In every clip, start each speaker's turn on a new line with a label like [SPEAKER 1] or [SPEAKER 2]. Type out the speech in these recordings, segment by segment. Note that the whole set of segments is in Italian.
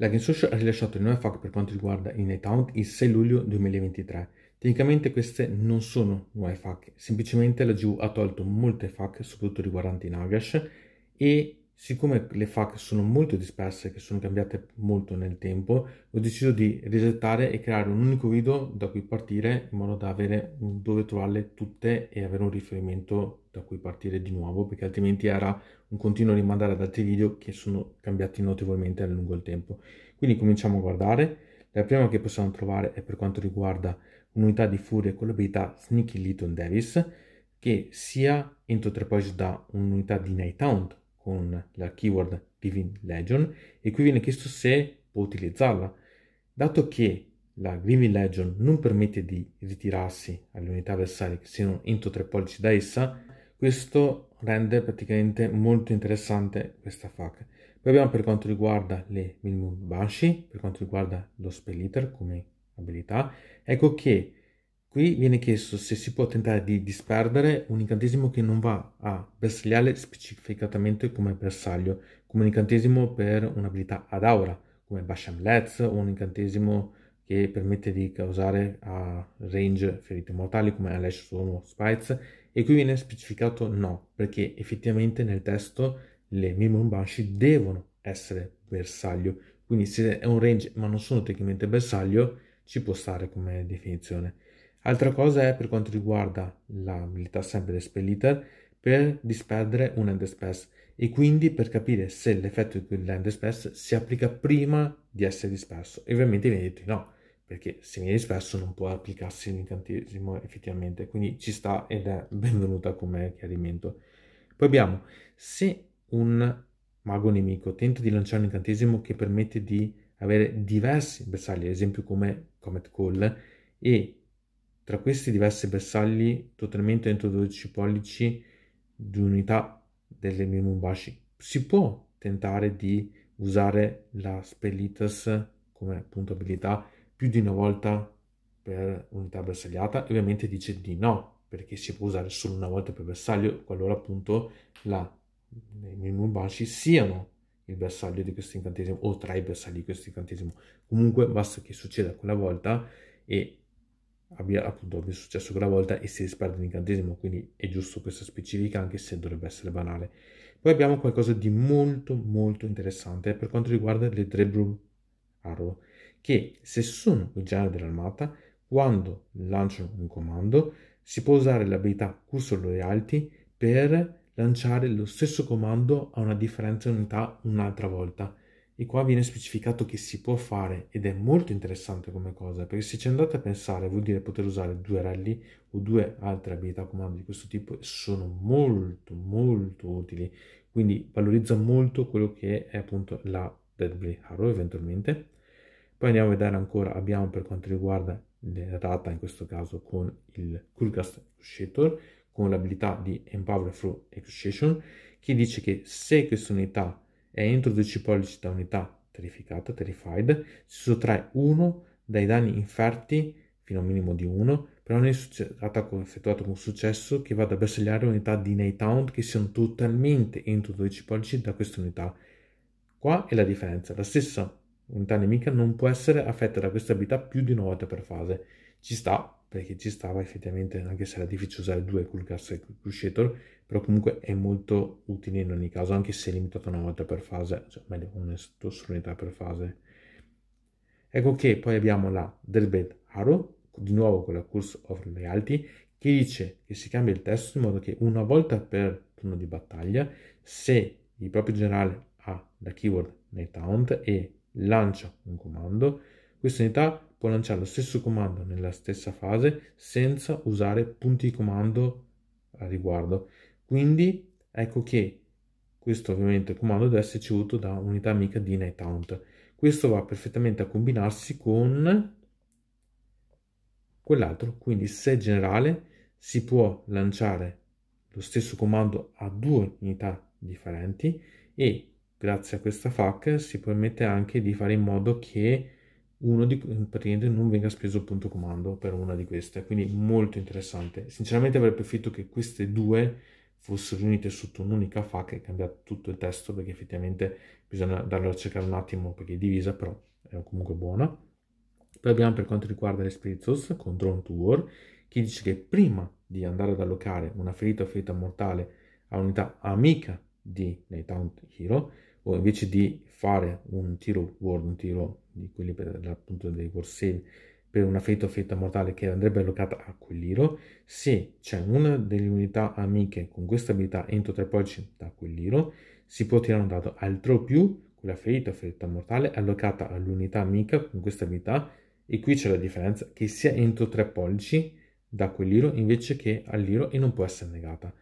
[SPEAKER 1] L'Agent Social ha rilasciato le nuove FAQ per quanto riguarda il Night il 6 luglio 2023. Tecnicamente queste non sono nuove FAQ, semplicemente la GU ha tolto molte FAQ, soprattutto riguardanti Nagash, e siccome le FAQ sono molto disperse, che sono cambiate molto nel tempo, ho deciso di resettare e creare un unico video da cui partire in modo da avere dove trovarle tutte e avere un riferimento da cui partire di nuovo perché altrimenti era un continuo rimandare ad altri video che sono cambiati notevolmente nel lungo il tempo. Quindi cominciamo a guardare. La prima che possiamo trovare è per quanto riguarda un'unità di furia con l'abilità Sneaky Little Davis che sia entro 3 pagine da un'unità di Night Hound con la keyword Divine Legion e qui viene chiesto se può utilizzarla. Dato che la Grieving Legion non permette di ritirarsi alle unità avversarie che siano entro 3 pollici da essa, questo rende praticamente molto interessante questa FAQ. Poi abbiamo per quanto riguarda le minimum banshee, per quanto riguarda lo spelliter come abilità, ecco che qui viene chiesto se si può tentare di disperdere un incantesimo che non va a bersagliare specificatamente come bersaglio, come un incantesimo per un'abilità ad aura, come Basham Let's o un incantesimo che permette di causare a range ferite mortali come Alash sono Sprites e qui viene specificato no perché effettivamente nel testo le Mimon Banshee devono essere bersaglio quindi se è un range ma non sono tecnicamente bersaglio ci può stare come definizione altra cosa è per quanto riguarda l'abilità sempre del Spelliter per disperdere un End Space e quindi per capire se l'effetto di quell'end space si applica prima di essere disperso. E ovviamente viene detto no, perché se mi spesso non può applicarsi l'incantesimo effettivamente, quindi ci sta ed è benvenuta come chiarimento. Poi abbiamo, se un mago nemico tenta di lanciare un incantesimo che permette di avere diversi bersagli, ad esempio come Comet Call, e tra questi diversi bersagli totalmente entro 12 pollici di unità delle mie Mumbashi, si può tentare di usare la Spellitas come appunto abilità più di una volta per unità bersagliata ovviamente dice di no perché si può usare solo una volta per bersaglio qualora appunto la, i Minumbashi siano il bersaglio di questo incantesimo o tra i bersagli di questo incantesimo comunque basta che succeda quella volta e abbia appunto abbia successo quella volta e si risperde l'incantesimo quindi è giusto questa specifica anche se dovrebbe essere banale poi abbiamo qualcosa di molto molto interessante per quanto riguarda le tre brew arrow che se sono guerrieri dell'armata, quando lanciano un comando, si può usare l'abilità Curso Loyalty per lanciare lo stesso comando a una differente unità un'altra volta. E qua viene specificato che si può fare ed è molto interessante come cosa, perché se ci andate a pensare vuol dire poter usare due rally o due altre abilità comando di questo tipo e sono molto molto utili, quindi valorizza molto quello che è appunto la Deadly Arrow eventualmente poi andiamo a vedere ancora, abbiamo per quanto riguarda le rata, in questo caso con il Kulgast Shator, con l'abilità di Empower Through Execution, che dice che se questa unità è entro 12 pollici da unità terrificata, terrified, si sottrae 1 dai danni inferti fino a un minimo di 1 per ogni attacco effettuato con successo che vada a bersagliare unità di Nighthound che siano totalmente entro 12 pollici da questa unità. Qua è la differenza, la stessa unità nemica non può essere affetta da questa abilità più di una volta per fase. Ci sta, perché ci stava effettivamente, anche se era difficile usare due Kulkas e Cruciator, però comunque è molto utile in ogni caso, anche se è limitata una volta per fase, cioè meglio, una unità per fase. Ecco che poi abbiamo la Deathbed Arrow, di nuovo con la Curse of Reality, che dice che si cambia il testo in modo che una volta per turno di battaglia, se il proprio generale ha la keyword Night Hunt e lancia un comando, questa unità può lanciare lo stesso comando nella stessa fase senza usare punti di comando a riguardo. Quindi ecco che questo ovviamente comando deve essere ricevuto da un'unità amica di Night Hunt. Questo va perfettamente a combinarsi con quell'altro, quindi se generale si può lanciare lo stesso comando a due unità differenti e grazie a questa FAC si permette anche di fare in modo che uno di, praticamente non venga speso il punto comando per una di queste, quindi molto interessante. Sinceramente avrei preferito che queste due fossero unite sotto un'unica FAC e cambiato tutto il testo perché effettivamente bisogna darlo a cercare un attimo perché è divisa, però è comunque buona. Poi abbiamo per quanto riguarda le Spritzos con Drone to War, che dice che prima di andare ad allocare una ferita o ferita mortale a un'unità amica di Night Hero, o invece di fare un tiro ward, un tiro di quelli per l'appunto dei corsi per una fetta o fetta mortale che andrebbe allocata a quell'iro, se c'è una delle unità amiche con questa abilità entro 3 pollici da quell'iro, si può tirare un dado altro più quella ferita o ferita mortale allocata all'unità amica con questa abilità e qui c'è la differenza che sia entro 3 pollici da quell'iro invece che all'iro e non può essere negata.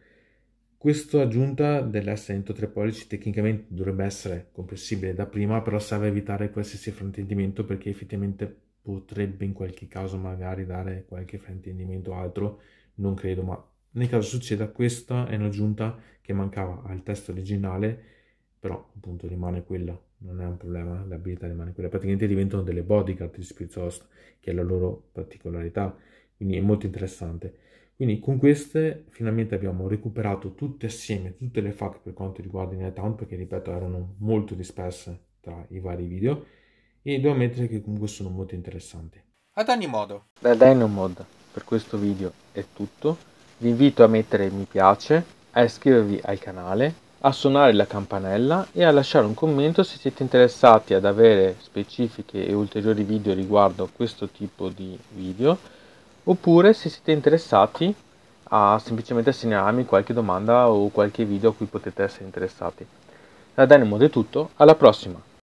[SPEAKER 1] Questa aggiunta dell'assento 3 pollici tecnicamente dovrebbe essere comprensibile da prima, però serve a evitare qualsiasi fraintendimento perché effettivamente potrebbe in qualche caso magari dare qualche fraintendimento altro, non credo, ma nel caso succeda questa è un'aggiunta che mancava al testo originale, però appunto rimane quella, non è un problema, l'abilità rimane quella. Praticamente diventano delle bodyguard di Spirit Host, che è la loro particolarità, quindi è molto interessante. Quindi con queste finalmente abbiamo recuperato tutte assieme tutte le fac per quanto riguarda i net account perché ripeto erano molto disperse tra i vari video e devo ammettere che comunque sono molto interessanti. Ad ogni modo, da Dynamod per questo video è tutto, vi invito a mettere mi piace, a iscrivervi al canale a suonare la campanella e a lasciare un commento se siete interessati ad avere specifiche e ulteriori video riguardo questo tipo di video oppure se siete interessati a semplicemente segnalarmi qualche domanda o qualche video a cui potete essere interessati. Da Dynamo è tutto, alla prossima!